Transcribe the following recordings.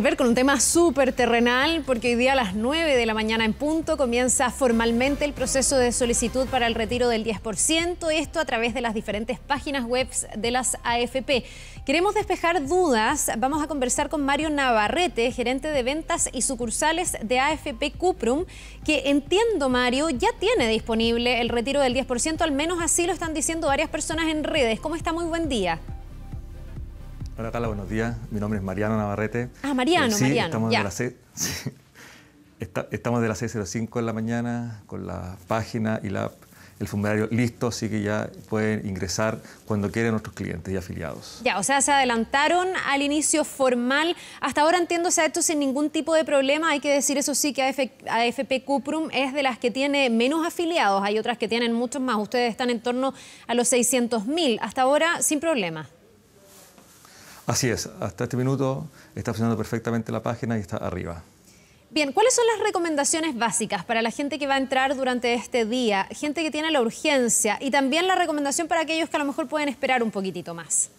ver, con un tema súper terrenal, porque hoy día a las 9 de la mañana en punto comienza formalmente el proceso de solicitud para el retiro del 10%, esto a través de las diferentes páginas web de las AFP. Queremos despejar dudas, vamos a conversar con Mario Navarrete, gerente de ventas y sucursales de AFP Cuprum, que entiendo, Mario, ya tiene disponible el retiro del 10%, al menos así lo están diciendo varias personas en redes. ¿Cómo está? Muy buen día. Hola Carla, buenos días. Mi nombre es Mariano Navarrete. Ah, Mariano, eh, Mariano. Estamos De la C, estamos de las 6.05 en la mañana con la página y la el funerario listo, así que ya pueden ingresar cuando quieran nuestros clientes y afiliados. Ya, o sea, se adelantaron al inicio formal. Hasta ahora entiendo se ha hecho sin ningún tipo de problema. Hay que decir eso sí que AFP Cuprum es de las que tiene menos afiliados. Hay otras que tienen muchos más. Ustedes están en torno a los 600.000. Hasta ahora sin problemas. Así es, hasta este minuto está funcionando perfectamente la página y está arriba. Bien, ¿cuáles son las recomendaciones básicas para la gente que va a entrar durante este día, gente que tiene la urgencia y también la recomendación para aquellos que a lo mejor pueden esperar un poquitito más?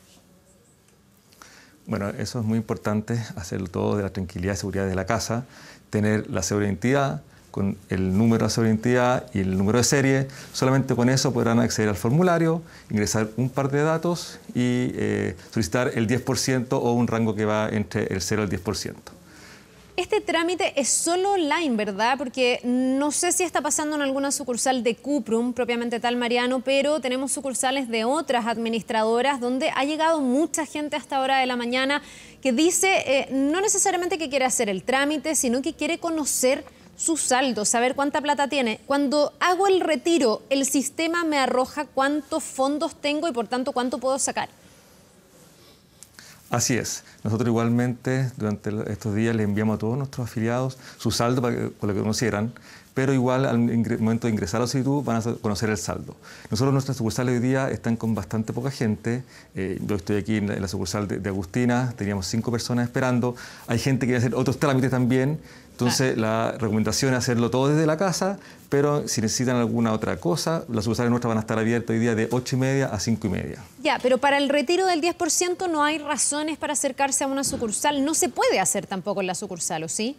Bueno, eso es muy importante, hacerlo todo de la tranquilidad y seguridad de la casa, tener la seguridad de identidad, con el número de identidad y el número de serie. Solamente con eso podrán acceder al formulario, ingresar un par de datos y eh, solicitar el 10% o un rango que va entre el 0 y el 10%. Este trámite es solo online, ¿verdad? Porque no sé si está pasando en alguna sucursal de Cuprum, propiamente tal, Mariano, pero tenemos sucursales de otras administradoras donde ha llegado mucha gente hasta ahora de la mañana que dice eh, no necesariamente que quiere hacer el trámite, sino que quiere conocer su saldo, saber cuánta plata tiene. Cuando hago el retiro, el sistema me arroja cuántos fondos tengo y por tanto cuánto puedo sacar. Así es. Nosotros igualmente durante estos días le enviamos a todos nuestros afiliados su saldo para que, con lo pero igual al momento de ingresar a la solicitud van a conocer el saldo. Nosotros nuestras sucursales hoy día están con bastante poca gente. Eh, yo estoy aquí en la, sucursal de, Agustina, teníamos cinco personas esperando. Hay gente que quiere hacer otros trámites también. Entonces la recomendación es hacerlo todo desde la casa, pero si necesitan alguna otra cosa, las sucursales nuestras van a estar abiertas hoy día de 8 y media a 5 y media. Ya, pero para el retiro del 10% no hay razones para acercarse a una sucursal. No se puede hacer tampoco en la sucursal, ¿o sí?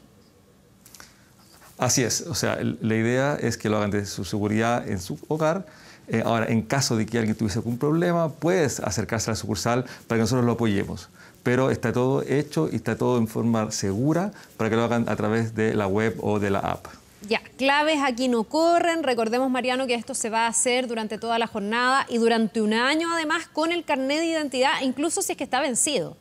Así es, o sea, la idea es que lo hagan desde su seguridad en su hogar. Eh, ahora, en caso de que alguien tuviese algún problema, puedes acercarse a la sucursal para que nosotros lo apoyemos. Pero está todo hecho y está todo en forma segura para que lo hagan a través de la web o de la app. Ya, claves aquí no corren. Recordemos, Mariano, que esto se va a hacer durante toda la jornada y durante un año, además, con el carnet de identidad, incluso si es que está vencido.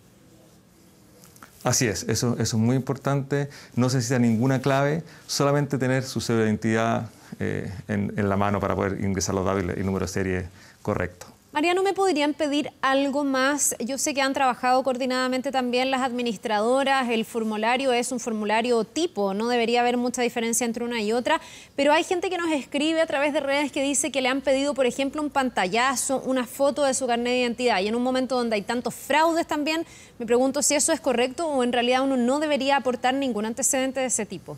Así es, eso, es muy importante. No se necesita ninguna clave, solamente tener su identidad de eh, en, en, la mano para poder ingresar los datos y el número de serie correcto. Mariano, ¿me podrían pedir algo más? Yo sé que han trabajado coordinadamente también las administradoras, el formulario es un formulario tipo, no debería haber mucha diferencia entre una y otra, pero hay gente que nos escribe a través de redes que dice que le han pedido, por ejemplo, un pantallazo, una foto de su carnet de identidad, y en un momento donde hay tantos fraudes también, me pregunto si eso es correcto o en realidad uno no debería aportar ningún antecedente de ese tipo.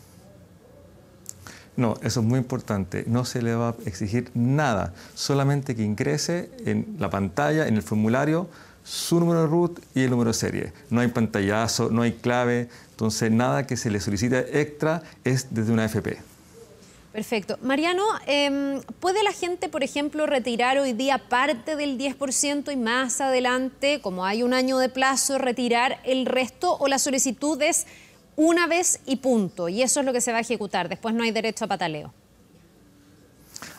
No, eso es muy importante. No se le va a exigir nada, solamente que ingrese en la pantalla, en el formulario, su número de root y el número de serie. No hay pantallazo, no hay clave, entonces nada que se le solicite extra es desde una FP. Perfecto. Mariano, em, ¿puede la gente, por ejemplo, retirar hoy día parte del 10% y más adelante, como hay un año de plazo, retirar el resto o la solicitud es una vez y punto. Y eso es lo que se va a ejecutar. Después no hay derecho a pataleo.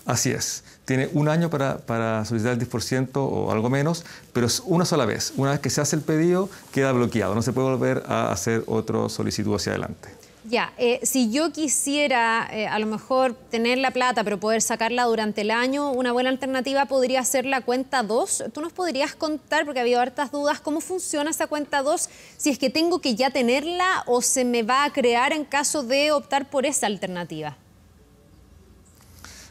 Así es. Tiene un año para, solicitar el 10% o algo menos, pero es una sola vez. Una vez que se hace el pedido, queda bloqueado. No se puede volver a hacer otro solicitud hacia adelante. Ya, eh, si yo quisiera eh, a lo mejor tener la plata pero poder sacarla durante el año, una buena alternativa podría ser la cuenta 2. ¿Tú nos podrías contar, porque ha habido hartas dudas, cómo funciona esa cuenta 2? Si es que tengo que ya tenerla o se me va a crear en caso de optar por esa alternativa.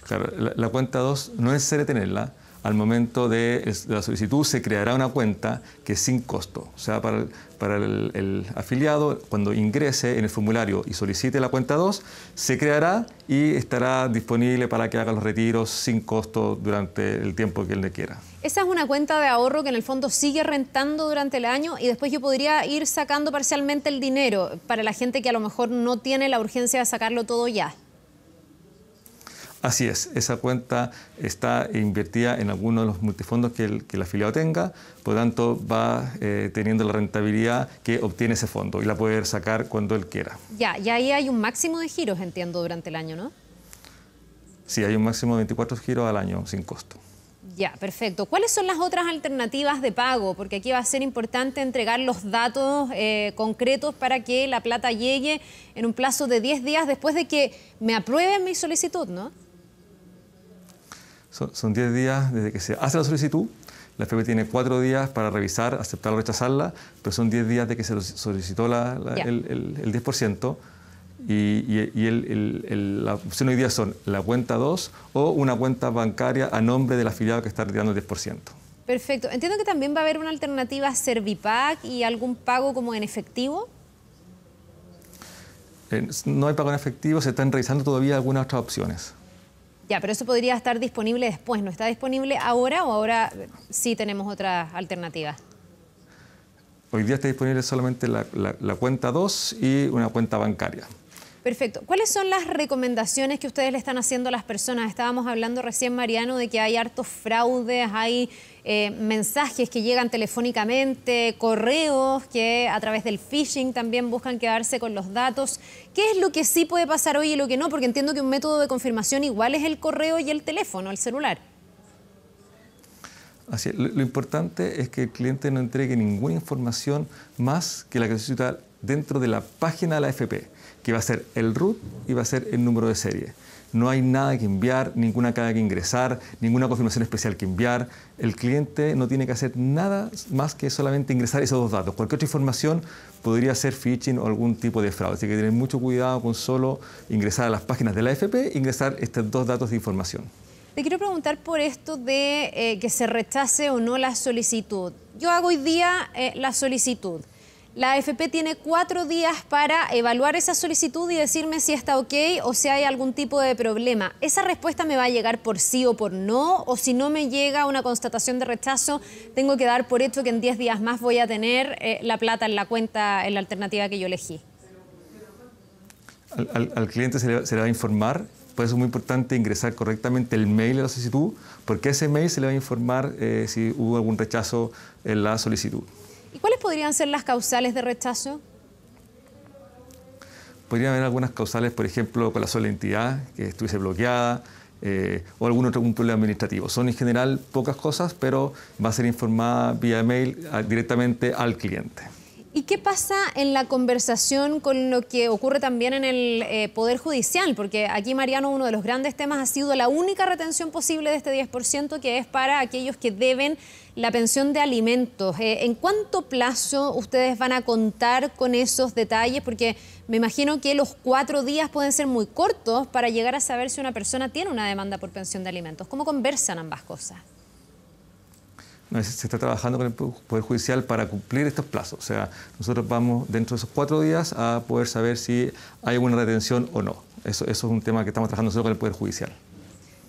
Claro, la, cuenta 2 no es ser tenerla al momento de la solicitud se creará una cuenta que es sin costo. O sea, para, el, afiliado, cuando ingrese en el formulario y solicite la cuenta 2, se creará y estará disponible para que haga los retiros sin costo durante el tiempo que él le quiera. Esa es una cuenta de ahorro que en el fondo sigue rentando durante el año y después yo podría ir sacando parcialmente el dinero para la gente que a lo mejor no tiene la urgencia de sacarlo todo ya. Así es, esa cuenta está invertida en alguno de los multifondos que el, que afiliado tenga, por lo tanto va eh, teniendo la rentabilidad que obtiene ese fondo y la puede sacar cuando él quiera. Ya, y ahí hay un máximo de giros, entiendo, durante el año, ¿no? Sí, hay un máximo de 24 giros al año sin costo. Ya, perfecto. ¿Cuáles son las otras alternativas de pago? Porque aquí va a ser importante entregar los datos eh, concretos para que la plata llegue en un plazo de 10 días después de que me aprueben mi solicitud, ¿no? son 10 días desde que se hace la solicitud. La FP tiene 4 días para revisar, aceptar o rechazarla, pero son 10 días desde que se solicitó el, 10%. Y, y, la opción hoy día son la cuenta 2 o una cuenta bancaria a nombre del afiliado que está retirando el 10%. Perfecto. Entiendo que también va a haber una alternativa a y algún pago como en efectivo. Eh, no hay pago en efectivo, se están revisando todavía algunas otras opciones. Ya, pero eso podría estar disponible después, ¿no está disponible ahora o ahora sí tenemos otra alternativa? Hoy día está disponible solamente la, la cuenta 2 y una cuenta bancaria. Perfecto. ¿Cuáles son las recomendaciones que ustedes le están haciendo a las personas? Estábamos hablando recién, Mariano, de que hay hartos fraudes, hay eh, mensajes que llegan telefónicamente, correos que a través del phishing también buscan quedarse con los datos. ¿Qué es lo que sí puede pasar hoy y lo que no? Porque entiendo que un método de confirmación igual es el correo y el teléfono, el celular. Así Lo, importante es que el cliente no entregue ninguna información más que la que necesita dentro de la página de la FP que va a ser el root y va a ser el número de serie. No hay nada que enviar, ninguna carga que ingresar, ninguna confirmación especial que enviar. El cliente no tiene que hacer nada más que solamente ingresar esos dos datos. Cualquier otra información podría ser phishing o algún tipo de fraude. Así que tener mucho cuidado con solo ingresar a las páginas de la AFP, e ingresar estos dos datos de información. Te quiero preguntar por esto de eh, que se rechace o no la solicitud. Yo hago hoy día eh, la solicitud. La AFP tiene cuatro días para evaluar esa solicitud y decirme si está ok o si hay algún tipo de problema. ¿Esa respuesta me va a llegar por sí o por no? ¿O si no me llega una constatación de rechazo, tengo que dar por hecho que en diez días más voy a tener eh, la plata en la cuenta, en la alternativa que yo elegí? Al, cliente se le, va a informar por eso es muy importante ingresar correctamente el mail de la solicitud, porque ese mail se le va a informar eh, si hubo algún rechazo en la solicitud. ¿Y cuáles podrían ser las causales de rechazo? Podrían haber algunas causales, por ejemplo, con la sola entidad, que estuviese bloqueada, eh, o algún otro problema administrativo. Son en general pocas cosas, pero va a ser informada vía email ah, directamente al cliente. ¿Y qué pasa en la conversación con lo que ocurre también en el eh, Poder Judicial? Porque aquí, Mariano, uno de los grandes temas ha sido la única retención posible de este 10%, que es para aquellos que deben la pensión de alimentos. Eh, ¿En cuánto plazo ustedes van a contar con esos detalles? Porque me imagino que los cuatro días pueden ser muy cortos para llegar a saber si una persona tiene una demanda por pensión de alimentos. ¿Cómo conversan ambas cosas? se está trabajando con el Poder Judicial para cumplir estos plazos. O sea, nosotros vamos dentro de esos cuatro días a poder saber si hay alguna retención o no. Eso, es un tema que estamos trabajando nosotros con el Poder Judicial.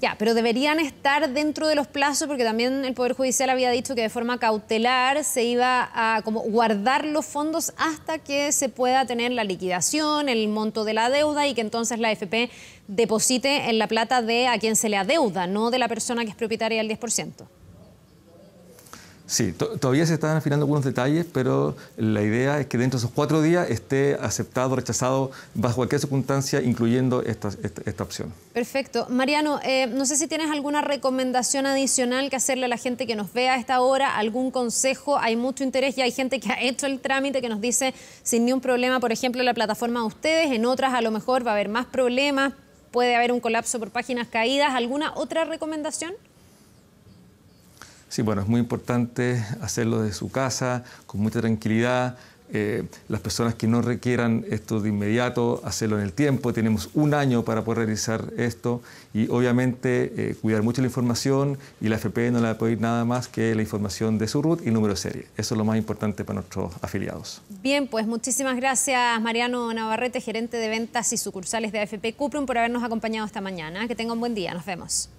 Ya, pero deberían estar dentro de los plazos porque también el Poder Judicial había dicho que de forma cautelar se iba a como guardar los fondos hasta que se pueda tener la liquidación, el monto de la deuda y que entonces la AFP deposite en la plata de a quien se le adeuda, no de la persona que es propietaria del 10%. Sí, todavía se están afinando algunos detalles, pero la idea es que dentro de esos cuatro días esté aceptado, rechazado, bajo cualquier circunstancia, incluyendo esta, esta, opción. Perfecto. Mariano, eh, no sé si tienes alguna recomendación adicional que hacerle a la gente que nos vea a esta hora, algún consejo. Hay mucho interés, y hay gente que ha hecho el trámite, que nos dice sin ningún problema, por ejemplo, la plataforma de ustedes, en otras a lo mejor va a haber más problemas, puede haber un colapso por páginas caídas. ¿Alguna otra recomendación? Sí, bueno, es muy importante hacerlo de su casa, con mucha tranquilidad. Eh, las personas que no requieran esto de inmediato, hacerlo en el tiempo. Tenemos un año para poder realizar esto y obviamente eh, cuidar mucho la información y la FP no le va a pedir nada más que la información de su RUT y número serie. Eso es lo más importante para nuestros afiliados. Bien, pues muchísimas gracias Mariano Navarrete, gerente de ventas y sucursales de AFP Cuprum, por habernos acompañado esta mañana. Que tenga un buen día, nos vemos.